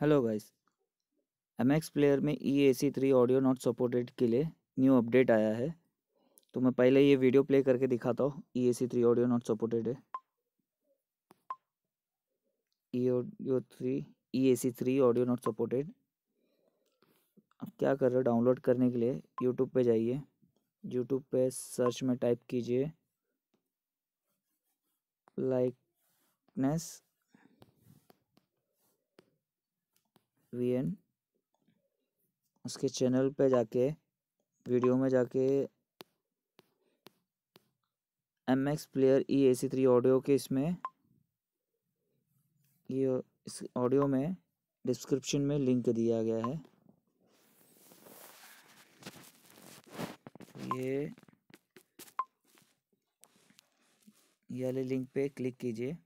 hello guys M X player में E A C three audio not supported के लिए new update आया है तो मैं पहले ये वीडियो प्ले करके दिखाता हूँ E A C three audio not supported है E audio three E A C three audio not supported अब क्या कर रहे हो डाउनलोड करने के लिए यूट्यूब पे जाइए यूट्यूब पे सर्च में टाइप कीजिए लाइकनेस एन उसके चैनल पे जाके वीडियो में जाके M X player E A C three audio के इसमें ये इस ऑडियो में डिस्क्रिप्शन में लिंक दिया गया है ये वाले लिंक पे क्लिक कीजिए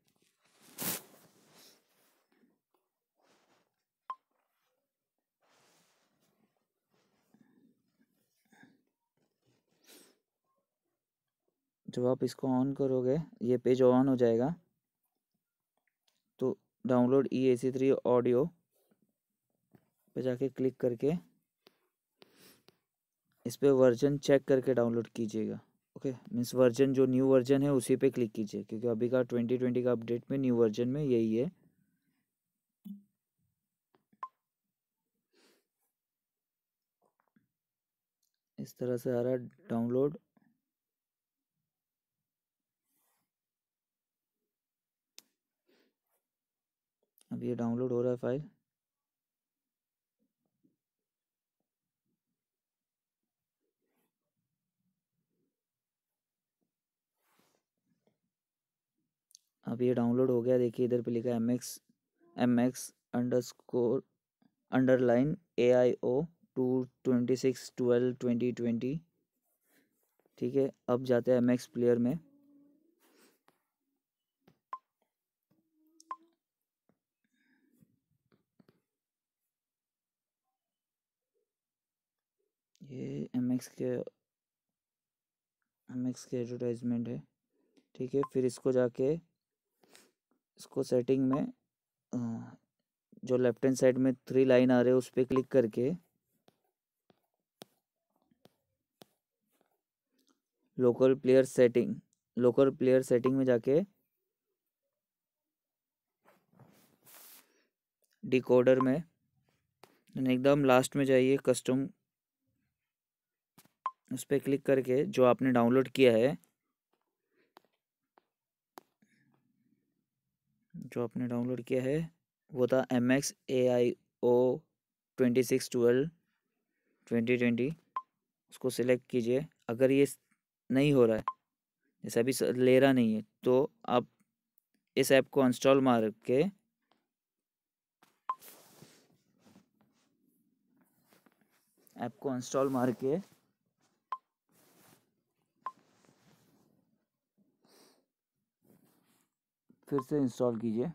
जब आप इसको ऑन करोगे ये पेज ऑन हो जाएगा तो download E A C three audio पे जाके क्लिक करके इस पर वर्जन चेक करके डाउनलोड कीजिएगा ओके मीन्स वर्जन जो न्यू वर्जन है उसी पे क्लिक कीजिए क्योंकि अभी का ट्वेंटी ट्वेंटी का अपडेट में न्यू वर्जन में यही है इस तरह से आ रहा डाउनलोड अब ये डाउनलोड हो रहा है फाइल अब ये डाउनलोड हो गया देखिए इधर पे लिखा है M X M X underscore underline A I O two twenty six twelve twenty twenty ठीक है अब जाते हैं एम एक्स प्लेयर में ये एम एक्स के एम एक्स के एडवर्टाइजमेंट है ठीक है फिर इसको जाके इसको सेटिंग में जो लेफ्ट हैंड साइड में थ्री लाइन आ रहे है उस पर क्लिक करके local player setting local player setting में जाके डिकोडर में एकदम लास्ट में जाइए कस्टम उस पर क्लिक करके जो आपने डाउनलोड किया है जो आपने डाउनलोड किया है वो था M X A I O twenty six twelve twenty twenty उसको सिलेक्ट कीजिए अगर ये नहीं हो रहा है जैसे अभी ले रहा नहीं है तो आप इस ऐप को इंस्टॉल मार के ऐप को इंस्टॉल मार के फिर से इंस्टॉल कीजिए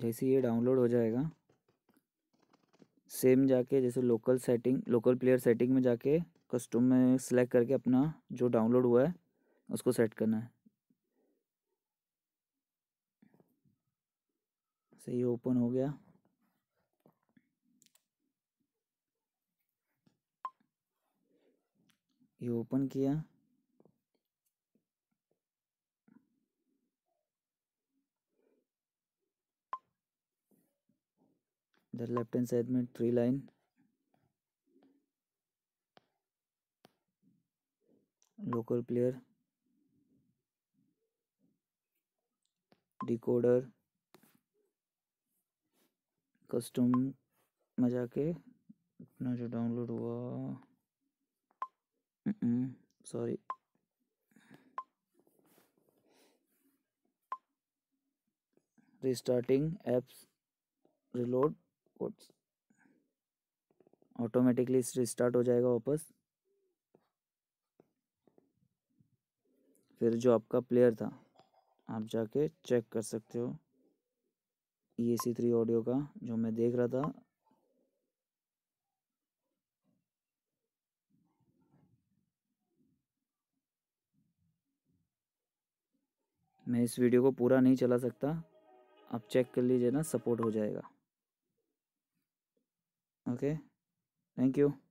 जैसे ये डाउनलोड हो जाएगा सेम जाके जैसे local setting local player setting में जाके कस्टम में सेलेक्ट करके अपना जो डाउनलोड हुआ है उसको सेट करना है सही ओपन हो गया ये ओपन किया इधर लेफ्ट हैंड साइड में three line local player decoder custom में जाके अपना जो डाउनलोड हुआ sorry restarting apps reload automatically restart हो जाएगा वापस फिर जो आपका प्लेयर था आप जाके चेक कर सकते हो ई सी थ्री ऑडियो का जो मैं देख रहा था मैं इस वीडियो को पूरा नहीं चला सकता आप चेक कर लीजिए ना सपोर्ट हो जाएगा okay thank you